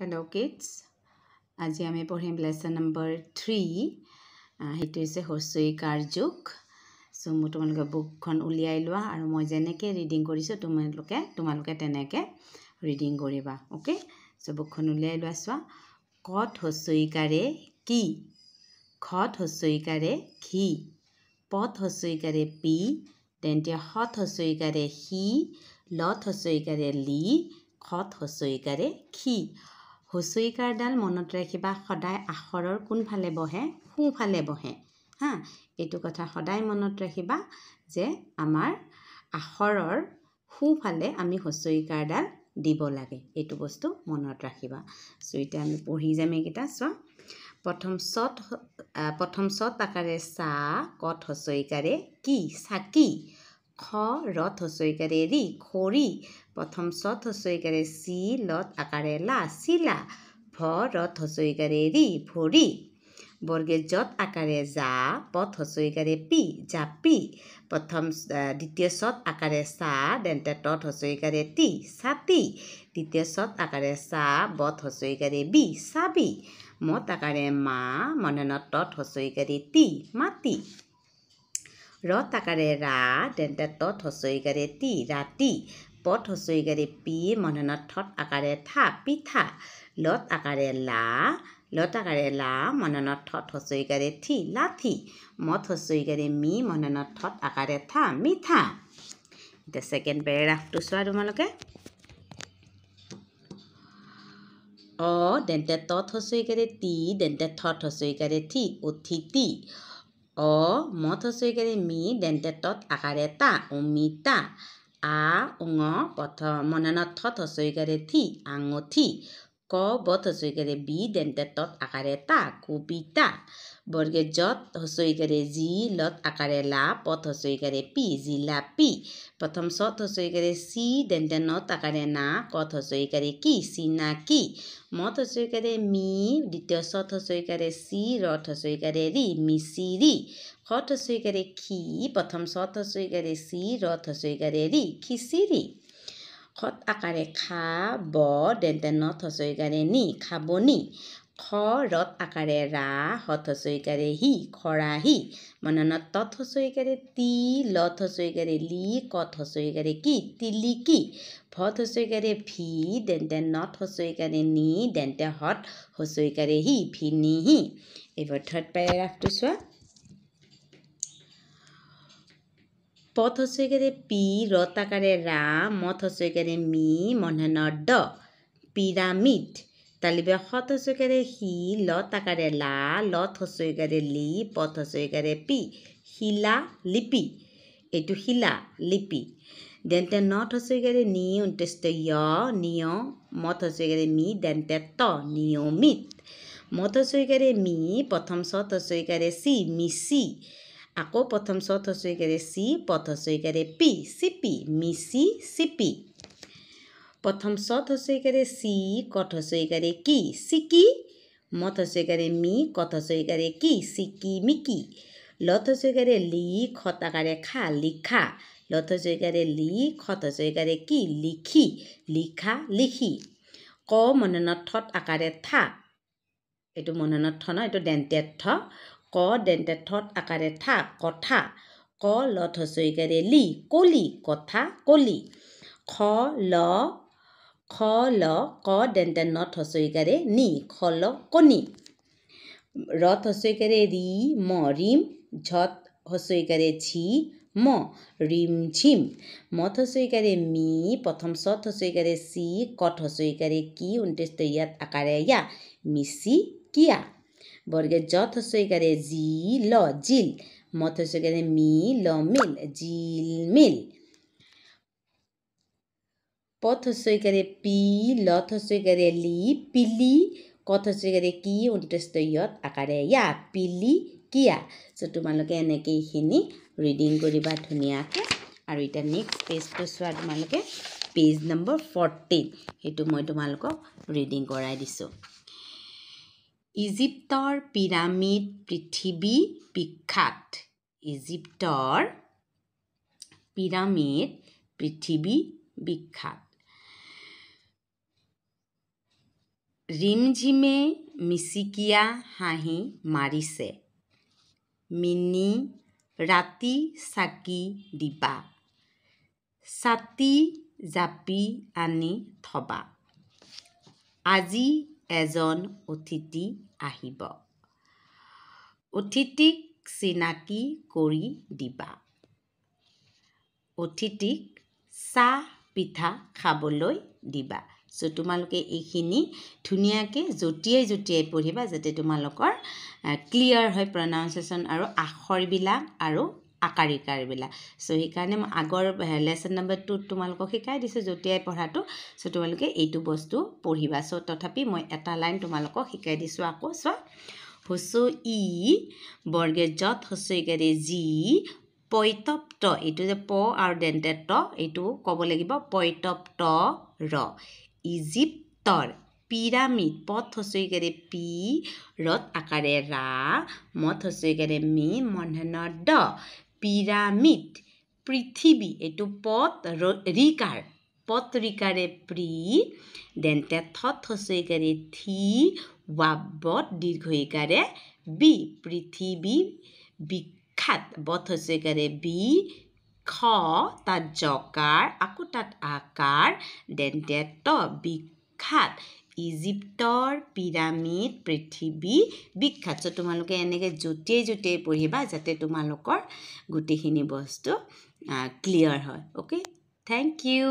hello' kids আজি আমি পঢ়িম লেচন নম্বৰ থ্ৰী সেইটো হৈছে হস্ৰই কাৰ যুগ চ' মোৰ তোমালোকে বুকখন উলিয়াই লোৱা আৰু মই যেনেকৈ ৰিডিং কৰিছোঁ তোমালোকে তোমালোকে তেনেকৈ ৰিডিং কৰিবা অ'কে চ' বুকখন উলিয়াই লোৱা চোৱা কত হস্ৰইকাৰে কি খত হস্ৰইকাৰে ঘি পথ হস্ৰইকাৰে পি তেন্তে সত হস্ৰইকাৰে সি লত হস্ৰইকাৰে লি খত হস্ৰইকাৰে ঘি হুঁচৰিকাৰডাল মনত ৰাখিবা সদায় আখৰৰ কোনফালে বহে সোঁফালে বহে হা এইটো কথা সদায় মনত ৰাখিবা যে আমাৰ আখৰৰ সোঁফালে আমি হুঁচৰিকাৰডাল দিব লাগে এইটো বস্তু মনত ৰাখিবা চ' এতিয়া আমি পঢ়ি যাম এইকেইটা চোৱা প্ৰথম চত প্ৰথম চত আকাৰে চা কট হুঁচৰিকাৰে কি চাকি খ ৰথ হুঁচৰিকাৰে ৰি খৰি প্ৰথম চত হচৰিকাৰে চি লত আকাৰে লা চিলা ভ ৰত হচৰিকাৰে ৰি ভৰি বৰ্গে যত আকাৰে জা পথ হচৰিকাৰে পি জাপি প্ৰথম দ্বিতীয় চত আকাৰে চা দেনতে তত হচৰিকাৰে টি ছাতি দ্বিতীয় চত আকাৰে চা বত হচৰিকাৰে বি চাবি মত আকাৰে মা মননত তত হচৰিকাৰে টি মাটি ৰত আকাৰে ৰা দেনতে তত হচৰিকাৰে টি ৰাতি পথ হুঁচৰিকাৰী পি মননত ঠত আকাৰে থা পিঠা লত আকাৰে লা লত আকাৰে লা মননত ঠত হুঁচৰিকাৰে থি লাঠি মথ হুঁচৰিকাৰী মি মননত ঠত আকাৰে থা মিঠা এতিয়া ছেকেণ্ড পেৰাগ্ৰাফটো চোৱা তোমালোকে অ দেন্তে তত হুঁচৰিকাৰে টি দেন্তে ঠত হুঁচৰিকাৰে থি উঠি টি অ মথ হুঁচৰিকাৰে মি দেন্তে তত আকাৰে তা অমিতা আ উঙ পথ মননথ থচৈকাৰে থি আঙঠি ক বত হস্ৰ ইকাৰে বি দেন্তে তত আকাৰে তা কবিতা বৰ্গে যত হস্ৰ ইকাৰে জি লত আকাৰে লা পত হস্ৰ ইকাৰে পি জিলা পি প্ৰথম চত হস্ৰ ইকাৰে চি দেন্তে নত আকাৰে না কত হস্ৰ ইকাৰে কি চিনাকি মত হস্ৰ ইকাৰে মি দ্বিতীয় চত হস্ৰ ইকাৰে চি ৰথ হস্ৰ ইকাৰে ৰি মিচিৰি সত হস্ৰ ইকাৰে খি প্ৰথম চত হস্ৰ ইকাৰে চি ৰথ হস্ৰ ইকাৰে ৰি খিচিৰি খত আকাৰে খা ব দেনতে নথ হচৈকাৰে নি খাব নি খ ৰত আকাৰে ৰা হত হচৈকাৰে সি খৰাহী মননত তত হচৈকাৰে তি লত হচৈকাৰে লি কত হচৈকাৰে কি তিলি কি ভত হচৈকাৰে ভি দেনতে নথ হচৈকাৰে নি দেনতে হত হচৈকাৰে সি ভিনিহি এইবাৰ থাৰ্ড পেৰাগ্ৰাফটো চোৱা পথ হচ্ছে এখানে পি রতাকারে রা মথ হচ্ছে এখানে মি মনে ন ড পিরামিড তালিবে হত হচ্ছে এখানে হি লত আকারে লা লত হচ্ছে এখানে লি পথ হচ্ছে এখানে পি শিলা লিপি এইটো শিলা লিপি দেন্তে নট হচ্ছে গেলে নি উনটেষ্ট য় নিয় মত হচ্ছে গেলে মি দেন্তে ত নিয়মিত মত হচ্ছে গেলে মি প্রথম সত হচ্ছে গেলে সি মিসি আকৌ প্ৰথম চত হস্ৰিকাৰে চি পথ হস্ৰিকাৰে পি চিপি মিচি চিপি প্ৰথম চত হস্ৰিকাৰে চি কথ হস্ৰিকাৰে কি চিকি মথ হস্ৰিকাৰে মি কথ হস্ৰিকাৰে কি চিকি মিকি লথ হস্ৰিকাৰে লি খতাকাৰে খা লিখা লথ হস্ৰিকাৰে লি খত হস্ৰিকাৰে কি লিখি লিখা লিখি ক মননত ঠত আকাৰে থা এইটো মননত থ ন এইটো ডেণ্টেড থ ক দেন্তে ঠত আকাৰে থা কথা ক ল থচৈকাৰে লি কলি কথা কলি খ ল খ ল ক দেন্তে ন থচৈকাৰে নি খ ল কণী ৰ থচৈকাৰে ৰি ম ৰিম ঝত হচৈকাৰে ঝি ম ৰিম ঝিম ম থচৈকাৰে মি প্ৰথম চ থচৈকাৰে চি ক থচৈকাৰে কি ঊনত্ৰিছ তৰিয়াত আকাৰে ইয়া মিচি কিয়া বৰ্গে যত হস্বইকাৰে জি ল জিল মত হস্বইকাৰে মি ল মিল জিল মিল পথ হস্বইকাৰে পি লথ হস্বইকাৰে লি পিলি কথ হস্বইকাৰে কি উন্টেষ্ট ইয়ত আকাৰে ইয়া পিলি কিয়া চ' তোমালোকে এনেকৈ এইখিনি ৰিডিং কৰিবা ধুনীয়াকৈ আৰু এতিয়া নেক্সট পেজটো চোৱা তোমালোকে পেজ নম্বৰ ফৰ্টিন সেইটো মই তোমালোকক ৰিডিং কৰাই দিছোঁ ইজিপ্তৰ পিৰামিড পৃথিৱী বিখ্যাত ইজিপ্তৰ পিৰামিড পৃথিৱী বিখ্যাত ৰিমঝিমে মিচিকিয়া হাঁহি মাৰিছে মিনি ৰাতি চাকি দিবা ছাতি জাপি আনি থবা আজি এজন অতিথি আহিব অতিথিক চিনাকি কৰি দিবা অতিথিক চাহ পিঠা খাবলৈ দিবা চ' তোমালোকে এইখিনি ধুনীয়াকৈ জঁতিয়াই জঁতিয়াই পঢ়িবা যাতে তোমালোকৰ ক্লিয়াৰ হয় প্ৰনাউঞ্চিয়েশ্যন আৰু আখৰবিলাক আৰু আকাৰিকাৰবিলাক চ' সেইকাৰণে মই আগৰ লেচন নম্বৰ টুত তোমালোকক শিকাই দিছোঁ যেতিয়াই পঢ়াটো চ' তোমালোকে এইটো বস্তু পঢ়িবা চ' তথাপি মই এটা লাইন তোমালোকক শিকাই দিছোঁ আকৌ চোৱা হুচু ই বৰ্গে যত গাৰে যি পৈতপ্ত এইটো যে প আৰু ডেণ্টে ত এইটো ক'ব লাগিব পৈতপ্ত ৰ ইজিপ্তৰ পিৰামিড পথ গাৰে পি ৰত আকাৰে ৰা মথ গাৰে মি মন্ধন দ পিৰামিড পৃথিৱী এইটো পট ৰিকাৰ পট ৰিকাৰে প্ৰি দেন তেথত হচৈকাৰে থি ৱাবত দীৰ্ঘিকাৰে বি পৃথিৱী বিখ্যাত বথ হচৈকাৰে বি খ তাত জকাৰ আকৌ তাত আকাৰ দেন তেত বিখ্যাত ইজিপ্তৰ পিৰামিড পৃথিৱী বিখ্যাত চ' তোমালোকে এনেকৈ য'তেই য'তেই পঢ়িবা যাতে তোমালোকৰ গোটেইখিনি বস্তু ক্লিয়াৰ হয় অ'কে থেংক ইউ